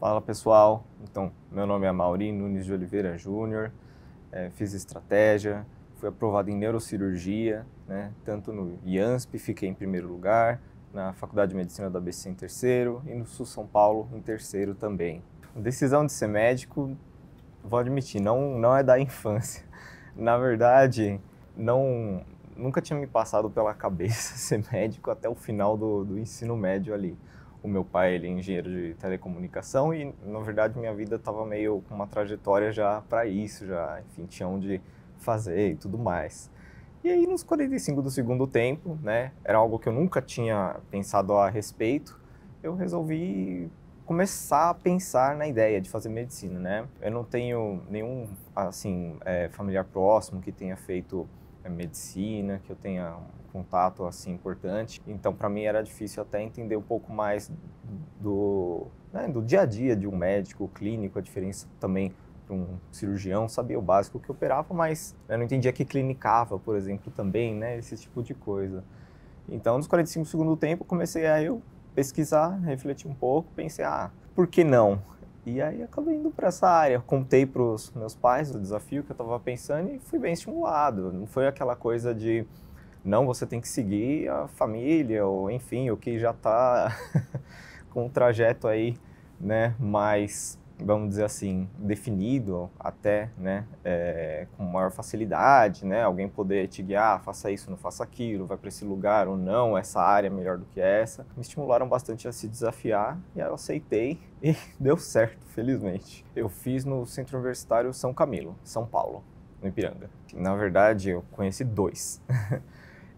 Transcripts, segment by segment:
Fala pessoal, então meu nome é Maurinho Nunes de Oliveira Júnior, é, fiz estratégia, fui aprovado em neurocirurgia, né, tanto no IANSP, fiquei em primeiro lugar, na Faculdade de Medicina da ABC em terceiro e no Sul São Paulo em terceiro também. A decisão de ser médico, vou admitir, não, não é da infância. Na verdade, não nunca tinha me passado pela cabeça ser médico até o final do, do ensino médio ali o meu pai ele é engenheiro de telecomunicação e na verdade minha vida estava meio com uma trajetória já para isso já enfim tinha onde fazer e tudo mais e aí nos 45 do segundo tempo né era algo que eu nunca tinha pensado a respeito eu resolvi começar a pensar na ideia de fazer medicina né eu não tenho nenhum assim é, familiar próximo que tenha feito é medicina, que eu tenha um contato assim importante. Então, para mim era difícil até entender um pouco mais do, né, do dia a dia de um médico clínico, a diferença também para um cirurgião, sabia o básico que operava, mas eu não entendia que clinicava, por exemplo, também, né, esse tipo de coisa. Então, nos 45 segundos do tempo, comecei a eu pesquisar, refletir um pouco, pensei, ah, por que não? E aí acabei indo para essa área. Contei para os meus pais o desafio que eu estava pensando e fui bem estimulado. Não foi aquela coisa de não, você tem que seguir a família ou enfim, o que já está com um trajeto aí, né, mais vamos dizer assim, definido até, né, é, com maior facilidade, né, alguém poder te guiar, faça isso, não faça aquilo, vai para esse lugar ou não, essa área é melhor do que essa, me estimularam bastante a se desafiar e eu aceitei e deu certo, felizmente. Eu fiz no Centro Universitário São Camilo, São Paulo, no Ipiranga. Na verdade, eu conheci dois.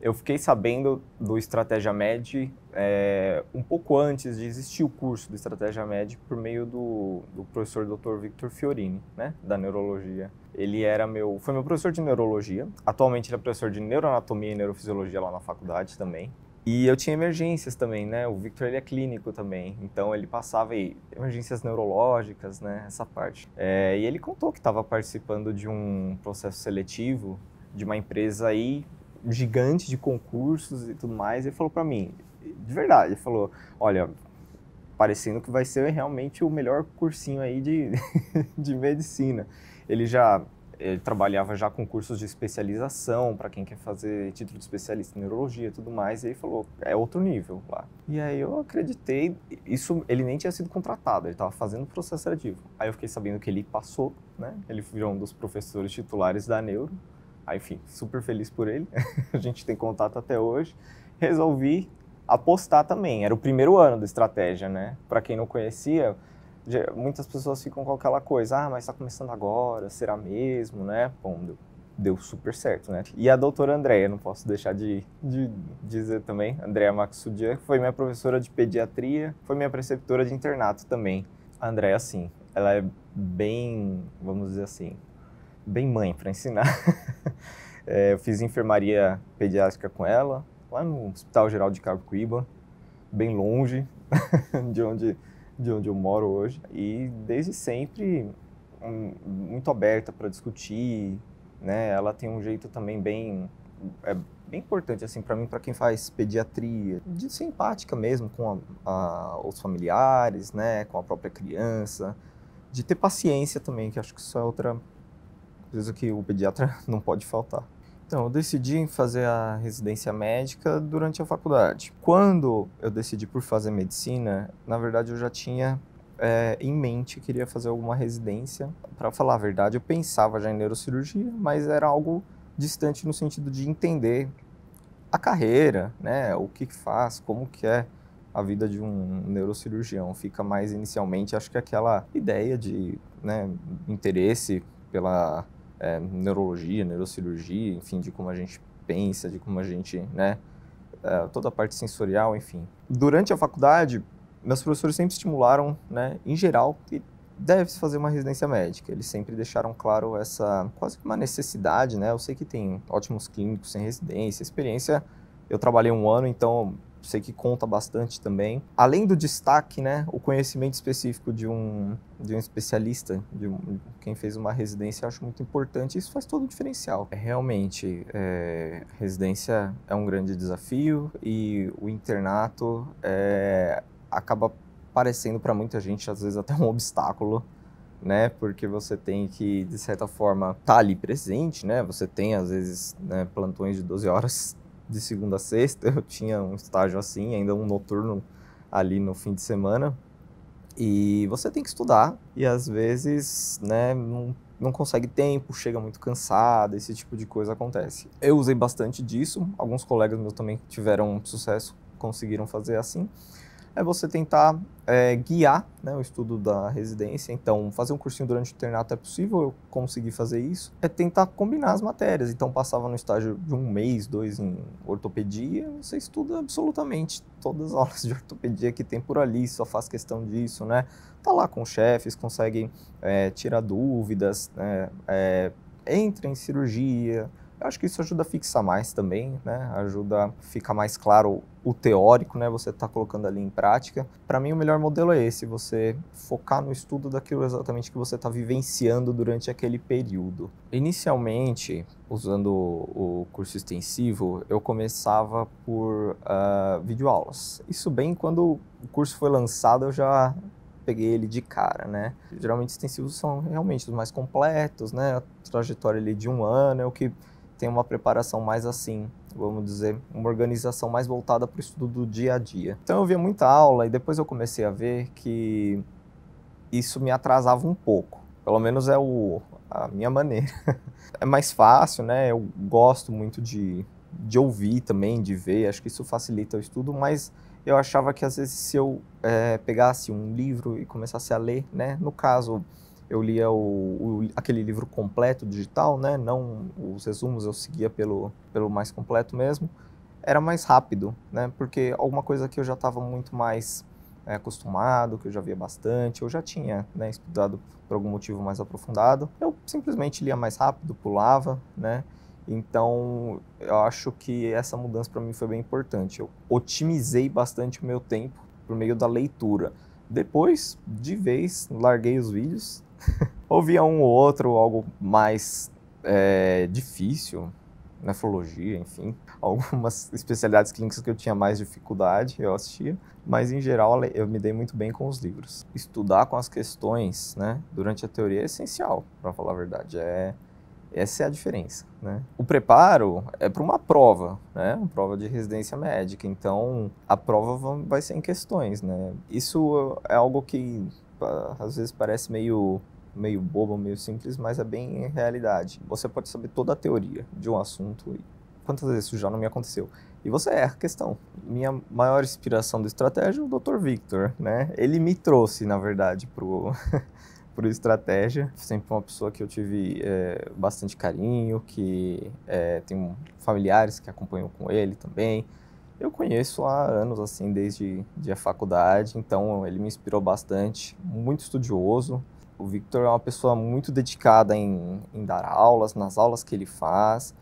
eu fiquei sabendo do Estratégia Med é, um pouco antes de existir o curso do Estratégia Med por meio do, do, professor Dr. Victor Fiorini, né, da neurologia. Ele era meu, foi meu professor de neurologia. Atualmente ele é professor de neuroanatomia e neurofisiologia lá na faculdade também. E eu tinha emergências também, né? O Victor ele é clínico também, então ele passava aí emergências neurológicas, né? Essa parte. É, e ele contou que estava participando de um processo seletivo de uma empresa aí gigante de concursos e tudo mais. Ele falou para mim, de verdade, ele falou, olha, parecendo que vai ser realmente o melhor cursinho aí de, de medicina. Ele já ele trabalhava já com cursos de especialização para quem quer fazer título de especialista em neurologia e tudo mais, e ele falou, é outro nível lá. E aí eu acreditei, isso ele nem tinha sido contratado, ele estava fazendo processo seletivo. Aí eu fiquei sabendo que ele passou, né? Ele virou um dos professores titulares da Neuro, Aí, ah, enfim, super feliz por ele. a gente tem contato até hoje. Resolvi apostar também. Era o primeiro ano da estratégia, né? Para quem não conhecia, muitas pessoas ficam com aquela coisa: ah, mas está começando agora, será mesmo, né? Bom, deu, deu super certo, né? E a doutora Andréia, não posso deixar de, de dizer também, Andréia Maxudian, foi minha professora de pediatria, foi minha preceptora de internato também. A Andréia, sim, ela é bem, vamos dizer assim, bem mãe para ensinar. é, eu fiz enfermaria pediátrica com ela, lá no Hospital Geral de Carapicuíba, bem longe de onde de onde eu moro hoje e desde sempre um, muito aberta para discutir, né? Ela tem um jeito também bem é bem importante assim para mim, para quem faz pediatria, de ser empática mesmo com a, a, os familiares, né, com a própria criança, de ter paciência também, que acho que isso é outra preciso que o pediatra não pode faltar. Então, eu decidi fazer a residência médica durante a faculdade. Quando eu decidi por fazer medicina, na verdade eu já tinha é, em mente queria fazer alguma residência. Para falar a verdade, eu pensava já em neurocirurgia, mas era algo distante no sentido de entender a carreira, né? O que faz, como que é a vida de um neurocirurgião. Fica mais inicialmente, acho que aquela ideia de né, interesse pela é, neurologia, neurocirurgia, enfim, de como a gente pensa, de como a gente, né, é, toda a parte sensorial, enfim. Durante a faculdade, meus professores sempre estimularam, né, em geral, que deve-se fazer uma residência médica. Eles sempre deixaram claro essa quase que uma necessidade, né? Eu sei que tem ótimos clínicos sem residência, experiência. Eu trabalhei um ano, então sei que conta bastante também. Além do destaque, né, o conhecimento específico de um, de um especialista, de um, quem fez uma residência, eu acho muito importante. Isso faz todo o diferencial. É, realmente, é, residência é um grande desafio e o internato é, acaba parecendo para muita gente, às vezes, até um obstáculo né? Porque você tem que, de certa forma, estar tá ali presente, né? Você tem, às vezes, né, plantões de 12 horas de segunda a sexta, eu tinha um estágio assim, ainda um noturno ali no fim de semana. E você tem que estudar e às vezes, né, não, não consegue tempo, chega muito cansado, esse tipo de coisa acontece. Eu usei bastante disso, alguns colegas meus também tiveram sucesso, conseguiram fazer assim é você tentar é, guiar né, o estudo da residência. Então, fazer um cursinho durante o internato é possível, eu consegui fazer isso. É tentar combinar as matérias. Então, passava no estágio de um mês, dois em ortopedia, você estuda absolutamente todas as aulas de ortopedia que tem por ali, só faz questão disso, né? Tá lá com chefes, consegue é, tirar dúvidas, né? É, entra em cirurgia, eu acho que isso ajuda a fixar mais também, né? Ajuda a ficar mais claro o teórico, né? Você está colocando ali em prática. Para mim, o melhor modelo é esse: você focar no estudo daquilo exatamente que você está vivenciando durante aquele período. Inicialmente, usando o curso extensivo, eu começava por uh, videoaulas. Isso bem quando o curso foi lançado, eu já peguei ele de cara, né? Geralmente extensivos são realmente os mais completos, né? A trajetória ali de um ano é o que tem uma preparação mais assim, vamos dizer, uma organização mais voltada para o estudo do dia a dia. Então eu via muita aula e depois eu comecei a ver que isso me atrasava um pouco. Pelo menos é o, a minha maneira. é mais fácil, né? Eu gosto muito de, de ouvir também, de ver, acho que isso facilita o estudo, mas eu achava que às vezes se eu é, pegasse um livro e começasse a ler, né? No caso, eu lia o, o, aquele livro completo digital, né? Não os resumos, eu seguia pelo, pelo mais completo mesmo. Era mais rápido, né? Porque alguma coisa que eu já estava muito mais é, acostumado, que eu já via bastante, eu já tinha né, estudado por algum motivo mais aprofundado, eu simplesmente lia mais rápido, pulava, né? Então, eu acho que essa mudança para mim foi bem importante. Eu otimizei bastante o meu tempo por meio da leitura. Depois, de vez, larguei os vídeos. Ouvia um ou outro, algo mais é, difícil, nefrologia, enfim, algumas especialidades clínicas que eu tinha mais dificuldade, eu assistia, mas em geral eu me dei muito bem com os livros. Estudar com as questões, né, durante a teoria é essencial, para falar a verdade, é essa é a diferença. Né? O preparo é para uma prova, né? uma prova de residência médica. Então, a prova vai ser em questões. Né? Isso é algo que às vezes parece meio meio bobo, meio simples, mas é bem realidade. Você pode saber toda a teoria de um assunto. Quantas vezes isso já não me aconteceu? E você erra a questão. Minha maior inspiração do estratégia é o Dr. Victor, né? Ele me trouxe, na verdade, pro por estratégia. Sempre uma pessoa que eu tive é, bastante carinho, que é, eh, tem familiares que acompanham com ele também. Eu conheço há anos, assim, desde de a faculdade, então ele me inspirou bastante. Muito estudioso. O Victor é uma pessoa muito dedicada em, em dar aulas, nas aulas que ele faz.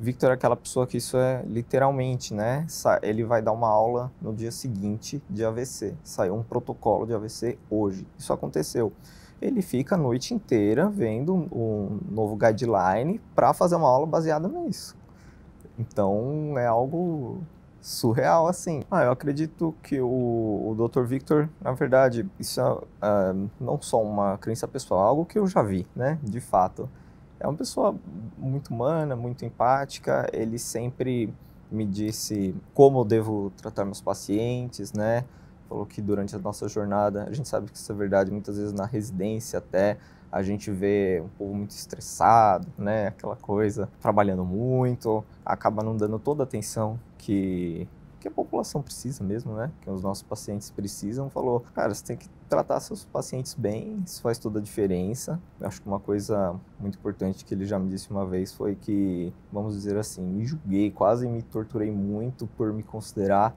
O Victor é aquela pessoa que isso é literalmente, né? Ele vai dar uma aula no dia seguinte de AVC. Saiu um protocolo de AVC hoje. Isso aconteceu ele fica a noite inteira vendo um novo guideline para fazer uma aula baseada nisso. Então é algo surreal assim. Ah, eu acredito que o, o Dr. Victor, na verdade, isso é uh, não só uma crença pessoal, é algo que eu já vi, né? De fato, é uma pessoa muito humana, muito empática. Ele sempre me disse como devo tratar meus pacientes, né? falou que durante a nossa jornada, a gente sabe que isso é verdade, muitas vezes na residência até, a gente vê um povo muito estressado, né, aquela coisa, trabalhando muito, acaba não dando toda a atenção que que a população precisa mesmo, né? Que os nossos pacientes precisam, falou, cara, você tem que tratar seus pacientes bem, isso faz toda a diferença. Eu acho que uma coisa muito importante que ele já me disse uma vez foi que, vamos dizer assim, me julguei, quase me torturei muito por me considerar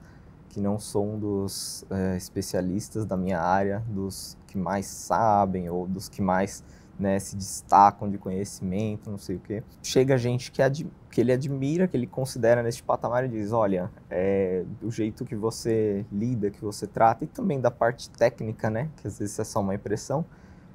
que não sou um dos é, especialistas da minha área, dos que mais sabem ou dos que mais né, se destacam de conhecimento, não sei o quê. Chega gente que, que ele admira, que ele considera neste patamar e diz: olha, é, o jeito que você lida, que você trata, e também da parte técnica, né, que às vezes é só uma impressão,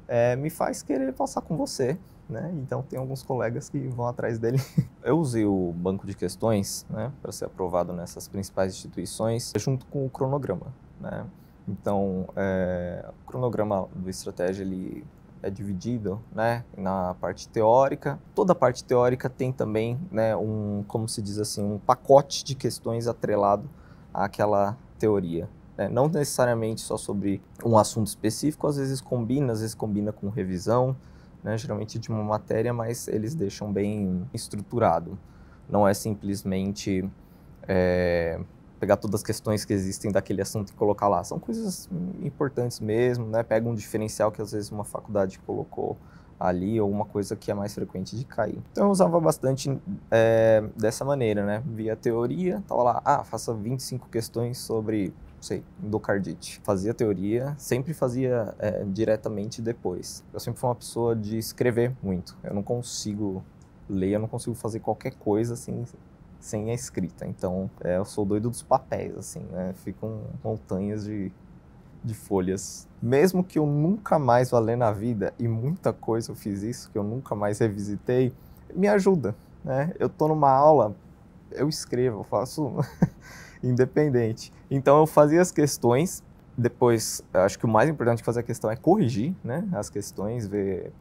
é, me faz querer passar com você né? Então tem alguns colegas que vão atrás dele. Eu usei o banco de questões, né, para ser aprovado nessas principais instituições, junto com o cronograma, né? Então, é, o cronograma do estratégia ele é dividido, né, na parte teórica. Toda a parte teórica tem também, né, um, como se diz assim, um pacote de questões atrelado àquela teoria, é, não necessariamente só sobre um assunto específico, às vezes combina, às vezes combina com revisão, né, geralmente de uma matéria, mas eles deixam bem estruturado. Não é simplesmente é, pegar todas as questões que existem daquele assunto e colocar lá. São coisas importantes mesmo, né? Pega um diferencial que às vezes uma faculdade colocou ali ou uma coisa que é mais frequente de cair. Então eu usava bastante é, dessa maneira, né? Via teoria, tava lá, ah, faça 25 questões sobre sei, endocardite. Fazia teoria, sempre fazia é, diretamente depois. Eu sempre fui uma pessoa de escrever muito. Eu não consigo ler, eu não consigo fazer qualquer coisa assim sem a escrita. Então, é, eu sou doido dos papéis, assim, né? Ficam montanhas de, de folhas. Mesmo que eu nunca mais vá ler na vida, e muita coisa eu fiz isso, que eu nunca mais revisitei, me ajuda, né? Eu tô numa aula, eu escrevo, eu faço independente. Então eu fazia as questões, depois acho que o mais importante de fazer a questão é corrigir, né? As questões, ver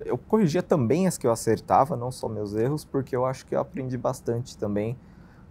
eu corrigia também as que eu acertava, não só meus erros, porque eu acho que eu aprendi bastante também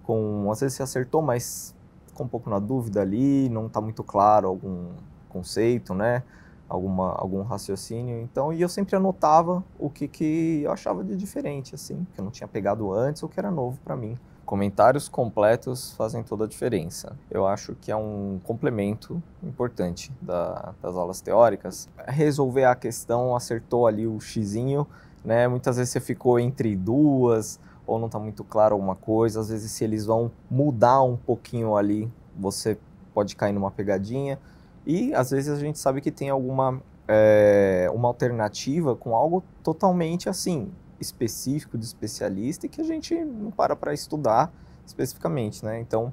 com às vezes você acertou, mas ficou um pouco na dúvida ali, não está muito claro algum conceito, né? Alguma, algum raciocínio. Então, e eu sempre anotava o que, que eu achava de diferente, assim, que eu não tinha pegado antes ou que era novo para mim. Comentários completos fazem toda a diferença. Eu acho que é um complemento importante da, das aulas teóricas. Resolver a questão, acertou ali o xizinho, né? Muitas vezes você ficou entre duas ou não está muito claro alguma coisa. Às vezes, se eles vão mudar um pouquinho ali, você pode cair numa pegadinha. E às vezes a gente sabe que tem alguma é, uma alternativa com algo totalmente assim, específico de especialista e que a gente não para para estudar especificamente, né? Então,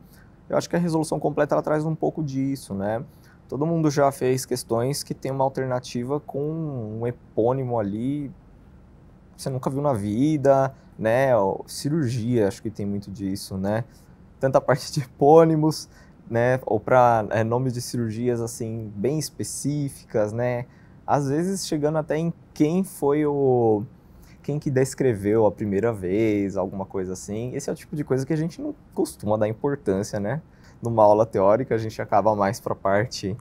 eu acho que a resolução completa ela traz um pouco disso, né? Todo mundo já fez questões que tem uma alternativa com um epônimo ali que você nunca viu na vida, né? Cirurgia, acho que tem muito disso, né? Tanta parte de epônimos, né? Ou para é, nomes de cirurgias assim bem específicas, né? Às vezes chegando até em quem foi o quem que descreveu a primeira vez, alguma coisa assim. Esse é o tipo de coisa que a gente não costuma dar importância, né? Numa aula teórica, a gente acaba mais para a parte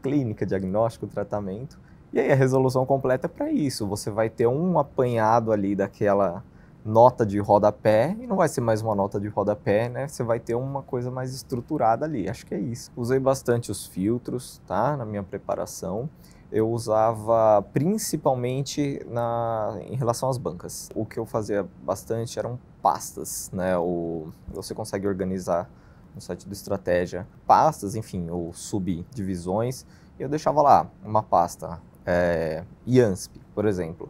clínica, diagnóstico, tratamento. E aí a resolução completa é para isso. Você vai ter um apanhado ali daquela nota de rodapé e não vai ser mais uma nota de rodapé, né? Você vai ter uma coisa mais estruturada ali. Acho que é isso. Usei bastante os filtros, tá? Na minha preparação eu usava principalmente na, em relação às bancas. O que eu fazia bastante eram pastas, né? O, você consegue organizar no site do Estratégia pastas, enfim, ou subdivisões. E eu deixava lá uma pasta, é, IANSP, por exemplo.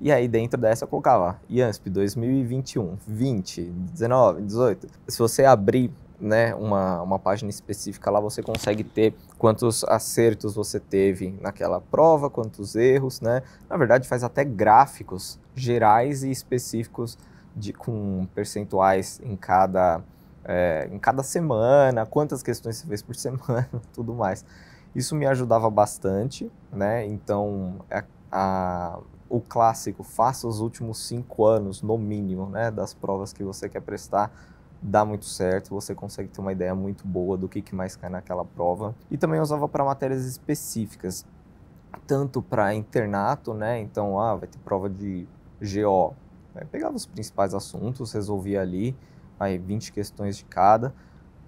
E aí dentro dessa eu colocava IANSP 2021, 20, 19, 18. Se você abrir né, uma, uma página específica lá, você consegue ter quantos acertos você teve naquela prova, quantos erros, né? Na verdade, faz até gráficos gerais e específicos de, com percentuais em cada, é, em cada semana, quantas questões você fez por semana, tudo mais. Isso me ajudava bastante, né? Então, a, é, a, o clássico, faça os últimos cinco anos, no mínimo, né, das provas que você quer prestar, dá muito certo, você consegue ter uma ideia muito boa do que, que mais cai naquela prova. E também usava para matérias específicas, tanto para internato, né? Então, ah, vai ter prova de GO. Aí pegava os principais assuntos, resolvia ali, aí 20 questões de cada.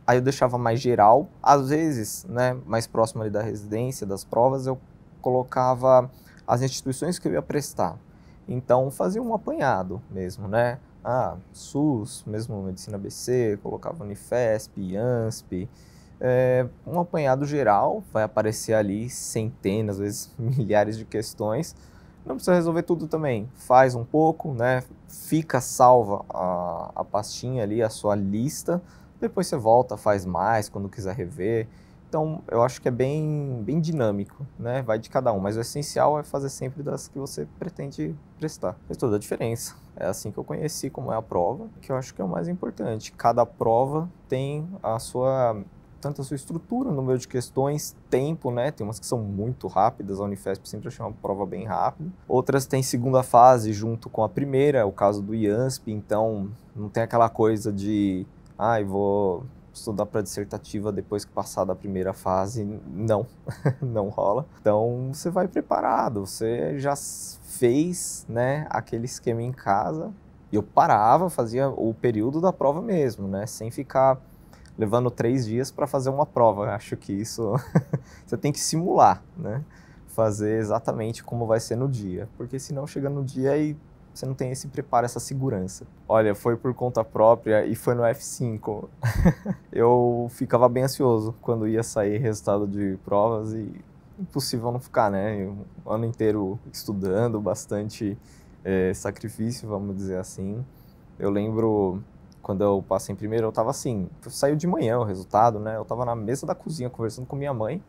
Aí eu deixava mais geral, às vezes, né, mais próximo ali da residência, das provas, eu colocava as instituições que eu ia prestar. Então, fazia um apanhado mesmo, né? ah, SUS, mesmo Medicina BC, colocava Unifesp, IANSP, é, um apanhado geral, vai aparecer ali centenas, às vezes milhares de questões. Não precisa resolver tudo também, faz um pouco, né? Fica salva a, a pastinha ali, a sua lista, depois você volta, faz mais quando quiser rever. Então, eu acho que é bem, bem dinâmico, né? Vai de cada um, mas o essencial é fazer sempre das que você pretende prestar. Faz toda a diferença. É assim que eu conheci como é a prova, que eu acho que é o mais importante. Cada prova tem a sua tanto a sua estrutura, número de questões, tempo, né? Tem umas que são muito rápidas, a Unifesp sempre achei uma prova bem rápida. Outras têm segunda fase junto com a primeira, é o caso do IANSP, então não tem aquela coisa de ai, ah, vou estudar para dissertativa depois que passar da primeira fase, não, não rola. Então você vai preparado, você já fez, né, aquele esquema em casa. E eu parava, fazia o período da prova mesmo, né, sem ficar levando três dias para fazer uma prova. Eu acho que isso você tem que simular, né? Fazer exatamente como vai ser no dia, porque senão chega no dia e você não tem esse preparo, essa segurança. Olha, foi por conta própria e foi no F5. eu ficava bem ansioso quando ia sair resultado de provas e impossível não ficar, né? Eu, o ano inteiro estudando, bastante é, sacrifício, vamos dizer assim. Eu lembro quando eu passei em primeiro, eu tava assim, saiu de manhã o resultado, né? Eu tava na mesa da cozinha conversando com minha mãe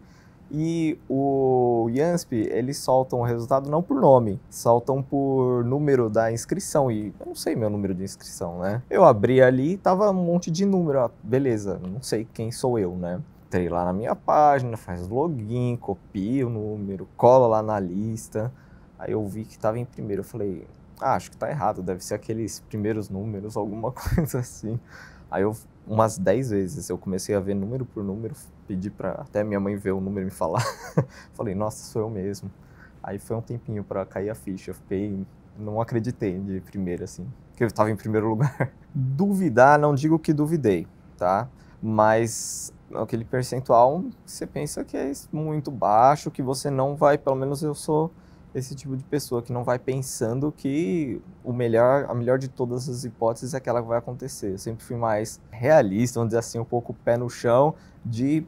e o Yansp, eles soltam o resultado não por nome, soltam por número da inscrição. E eu não sei meu número de inscrição, né? Eu abri ali tava um monte de número. Ah, beleza, não sei quem sou eu, né? Entrei lá na minha página, faz login, copia o número, cola lá na lista. Aí eu vi que tava em primeiro. Eu falei, ah, acho que tá errado, deve ser aqueles primeiros números, alguma coisa assim. Aí eu, umas 10 vezes, eu comecei a ver número por número, pedi para até minha mãe ver o número e me falar. Falei, nossa, sou eu mesmo. Aí foi um tempinho para cair a ficha. Eu fiquei, não acreditei de primeira, assim, que eu estava em primeiro lugar. Duvidar, não digo que duvidei, tá? Mas aquele percentual você pensa que é muito baixo, que você não vai, pelo menos eu sou esse tipo de pessoa que não vai pensando que o melhor, a melhor de todas as hipóteses é aquela que vai acontecer. Eu sempre fui mais realista, vamos dizer assim, um pouco pé no chão, de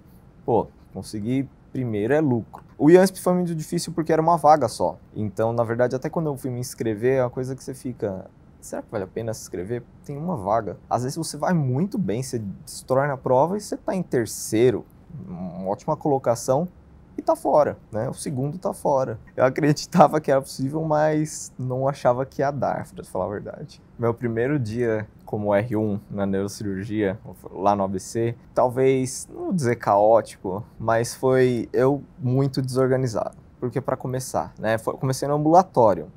pô, consegui primeiro é lucro. O IANSP foi muito difícil porque era uma vaga só. Então, na verdade, até quando eu fui me inscrever, é uma coisa que você fica. Será que vale a pena se inscrever? Tem uma vaga. Às vezes você vai muito bem, você destrói na prova e você está em terceiro, uma ótima colocação, e tá fora, né? O segundo tá fora. Eu acreditava que era possível, mas não achava que ia dar, pra falar a verdade. Meu primeiro dia como R1 na neurocirurgia, lá no ABC, talvez, não vou dizer caótico, mas foi eu muito desorganizado. Porque para começar, né, foi, comecei no ambulatório,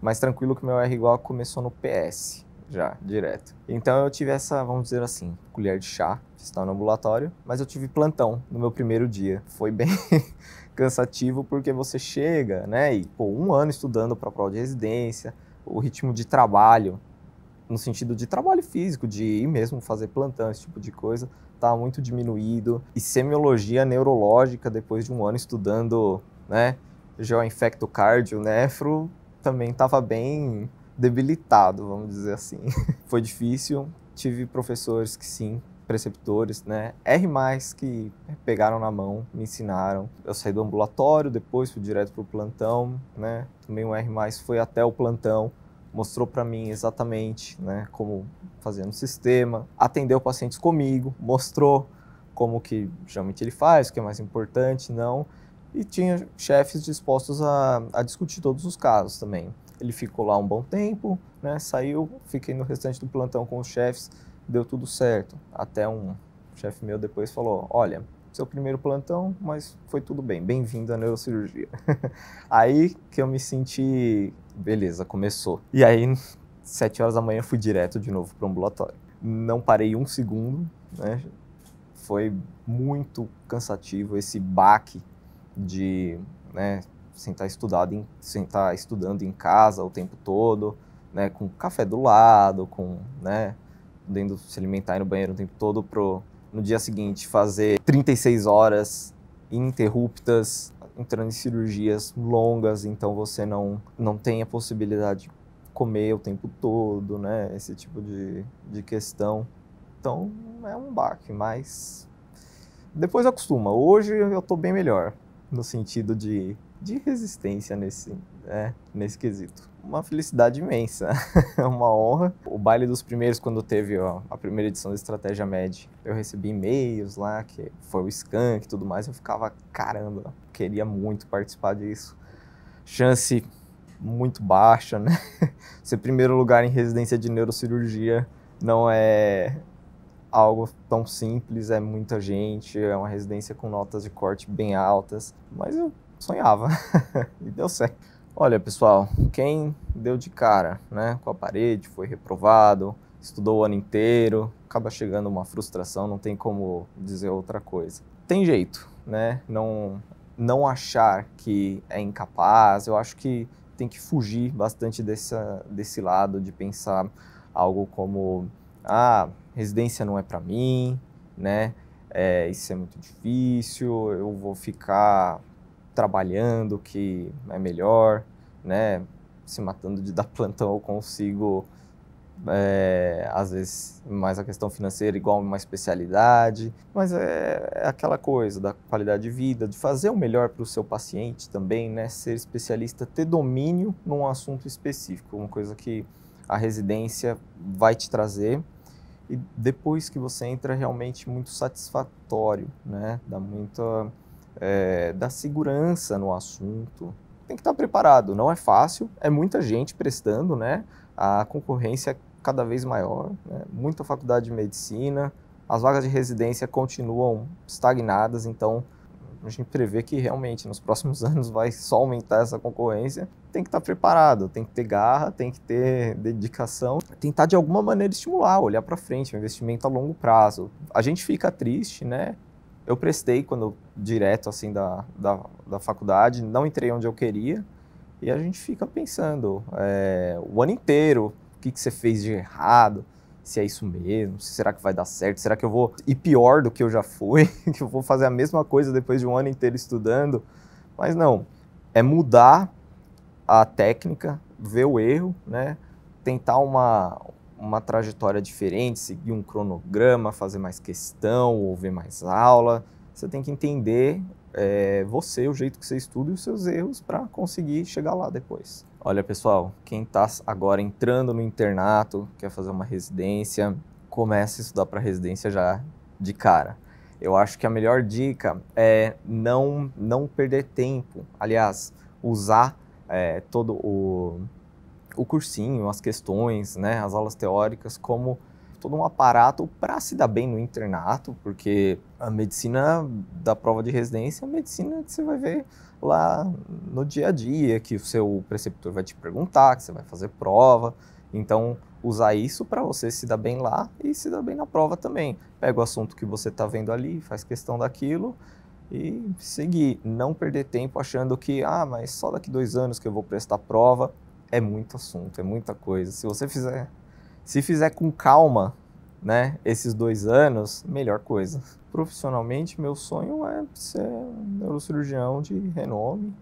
mas tranquilo que meu R igual começou no PS, já, direto. Então eu tive essa, vamos dizer assim, colher de chá, estava no ambulatório, mas eu tive plantão no meu primeiro dia. Foi bem cansativo porque você chega, né, e pô, um ano estudando para prova de residência, o ritmo de trabalho no sentido de trabalho físico, de ir mesmo fazer plantão, esse tipo de coisa, está muito diminuído. E semiologia neurológica, depois de um ano estudando, né, geoinfectocardio, nefro, né, também estava bem debilitado, vamos dizer assim. Foi difícil, tive professores que sim, preceptores, né, R+, que pegaram na mão, me ensinaram. Eu saí do ambulatório, depois fui direto pro plantão, né, também um R+, foi até o plantão, mostrou para mim exatamente né, como fazer no sistema, atendeu pacientes comigo, mostrou como que geralmente ele faz, o que é mais importante, não, e tinha chefes dispostos a, a discutir todos os casos também. Ele ficou lá um bom tempo, né, saiu, fiquei no restante do plantão com os chefes, deu tudo certo. Até um chefe meu depois falou, olha, seu primeiro plantão, mas foi tudo bem, bem-vindo à neurocirurgia. aí que eu me senti, beleza, começou. E aí, sete horas da manhã, fui direto de novo para o ambulatório. Não parei um segundo, né? Foi muito cansativo esse baque de, né, sentar estudado em, sentar estudando em casa o tempo todo, né, com café do lado, com, né, podendo se alimentar no banheiro o tempo todo pro no dia seguinte fazer 36 horas ininterruptas, entrando em cirurgias longas, então você não, não tem a possibilidade de comer o tempo todo, né? Esse tipo de, de questão. Então é um baque, mas depois acostuma. Hoje eu tô bem melhor no sentido de, de resistência nesse, né, nesse quesito uma felicidade imensa, é uma honra. O baile dos primeiros, quando teve ó, a primeira edição da Estratégia Med, eu recebi e-mails lá, que foi o skank e tudo mais, eu ficava, caramba, queria muito participar disso. Chance muito baixa, né? Ser primeiro lugar em residência de neurocirurgia não é algo tão simples, é muita gente, é uma residência com notas de corte bem altas, mas eu sonhava e deu certo. Olha, pessoal, quem deu de cara né, com a parede, foi reprovado, estudou o ano inteiro, acaba chegando uma frustração, não tem como dizer outra coisa. Tem jeito, né? Não, não achar que é incapaz, eu acho que tem que fugir bastante desse desse lado de pensar algo como ah, residência não é para mim, né? É, isso é muito difícil, eu vou ficar trabalhando, que é melhor, né? Se matando de dar plantão, eu consigo, é, às vezes, mais a questão financeira, igual uma especialidade. Mas é, é aquela coisa da qualidade de vida, de fazer o melhor para o seu paciente também, né? Ser especialista, ter domínio num assunto específico, uma coisa que a residência vai te trazer e depois que você entra é realmente muito satisfatório, né? Dá muita é, da segurança no assunto. Tem que estar preparado, não é fácil, é muita gente prestando, né? A concorrência é cada vez maior, né? muita faculdade de medicina, as vagas de residência continuam estagnadas, então a gente prevê que realmente nos próximos anos vai só aumentar essa concorrência. Tem que estar preparado, tem que ter garra, tem que ter dedicação, tentar de alguma maneira estimular, olhar para frente, um investimento a longo prazo. A gente fica triste, né? Eu prestei quando direto assim da, da, da, faculdade, não entrei onde eu queria e a gente fica pensando é, o ano inteiro o que, que você fez de errado, se é isso mesmo, será que vai dar certo, será que eu vou ir pior do que eu já fui, que eu vou fazer a mesma coisa depois de um ano inteiro estudando, mas não, é mudar a técnica, ver o erro, né, tentar uma, uma trajetória diferente, seguir um cronograma, fazer mais questão, ouvir mais aula, você tem que entender é, você, o jeito que você estuda e os seus erros para conseguir chegar lá depois. Olha, pessoal, quem está agora entrando no internato, quer fazer uma residência, comece a estudar para residência já de cara. Eu acho que a melhor dica é não, não perder tempo. Aliás, usar é, todo o, o cursinho, as questões, né, as aulas teóricas como todo um aparato para se dar bem no internato, porque a medicina da prova de residência é a medicina que você vai ver lá no dia a dia, que o seu preceptor vai te perguntar, que você vai fazer prova. Então, usar isso para você se dar bem lá e se dar bem na prova também. Pega o assunto que você está vendo ali, faz questão daquilo e seguir. Não perder tempo achando que, ah, mas só daqui dois anos que eu vou prestar prova. É muito assunto, é muita coisa. Se você fizer se fizer com calma, né, esses dois anos, melhor coisa. Profissionalmente, meu sonho é ser neurocirurgião de renome,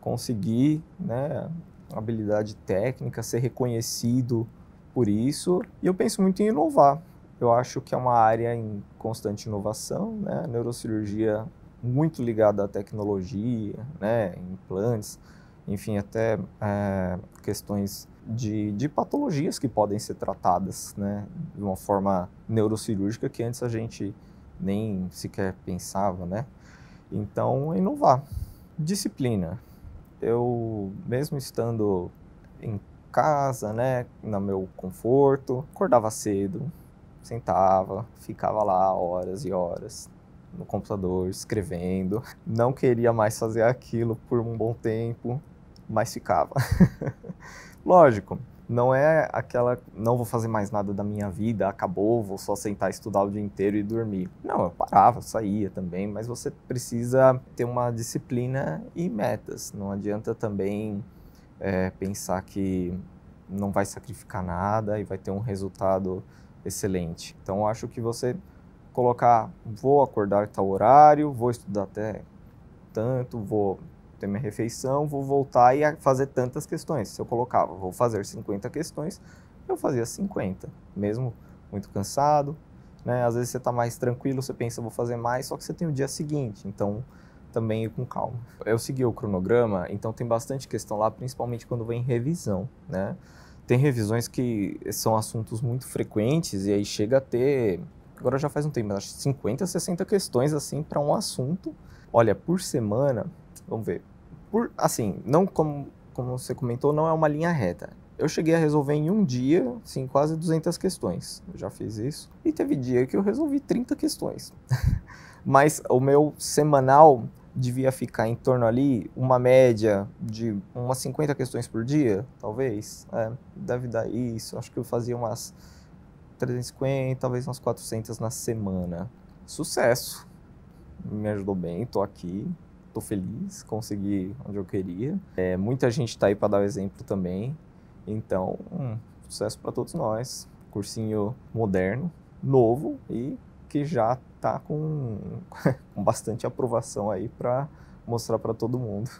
conseguir, né, habilidade técnica, ser reconhecido por isso. E eu penso muito em inovar. Eu acho que é uma área em constante inovação, né? neurocirurgia muito ligada à tecnologia, né? Implantes enfim, até é, questões de, de, patologias que podem ser tratadas né, de uma forma neurocirúrgica que antes a gente nem sequer pensava, né? Então, inovar. Disciplina. Eu, mesmo estando em casa, né, no meu conforto, acordava cedo, sentava, ficava lá horas e horas no computador escrevendo. Não queria mais fazer aquilo por um bom tempo mas ficava. Lógico, não é aquela não vou fazer mais nada da minha vida, acabou, vou só sentar estudar o dia inteiro e dormir. Não, eu parava, saía também, mas você precisa ter uma disciplina e metas. Não adianta também é, pensar que não vai sacrificar nada e vai ter um resultado excelente. Então acho que você colocar vou acordar tal horário, vou estudar até tanto, vou ter minha refeição, vou voltar e fazer tantas questões. Se eu colocava, vou fazer 50 questões, eu fazia 50, mesmo muito cansado. Né? Às vezes você está mais tranquilo, você pensa, vou fazer mais, só que você tem o dia seguinte, então também ir com calma. Eu segui o cronograma, então tem bastante questão lá, principalmente quando vem revisão. Né? Tem revisões que são assuntos muito frequentes e aí chega a ter agora já faz um tempo, mas acho 50, 60 questões assim para um assunto. Olha, por semana, vamos ver, por, assim, não como, como você comentou, não é uma linha reta. Eu cheguei a resolver em um dia, assim, quase 200 questões. Eu já fiz isso. E teve dia que eu resolvi 30 questões. Mas o meu semanal devia ficar em torno ali uma média de umas 50 questões por dia, talvez. É, deve dar isso. Acho que eu fazia umas 350, talvez umas 400 na semana. Sucesso! Me ajudou bem, tô aqui, tô feliz, consegui onde eu queria. É, muita gente tá aí para dar o exemplo também. Então, um sucesso para todos nós. Cursinho moderno, novo e que já tá com, com bastante aprovação aí para mostrar para todo mundo.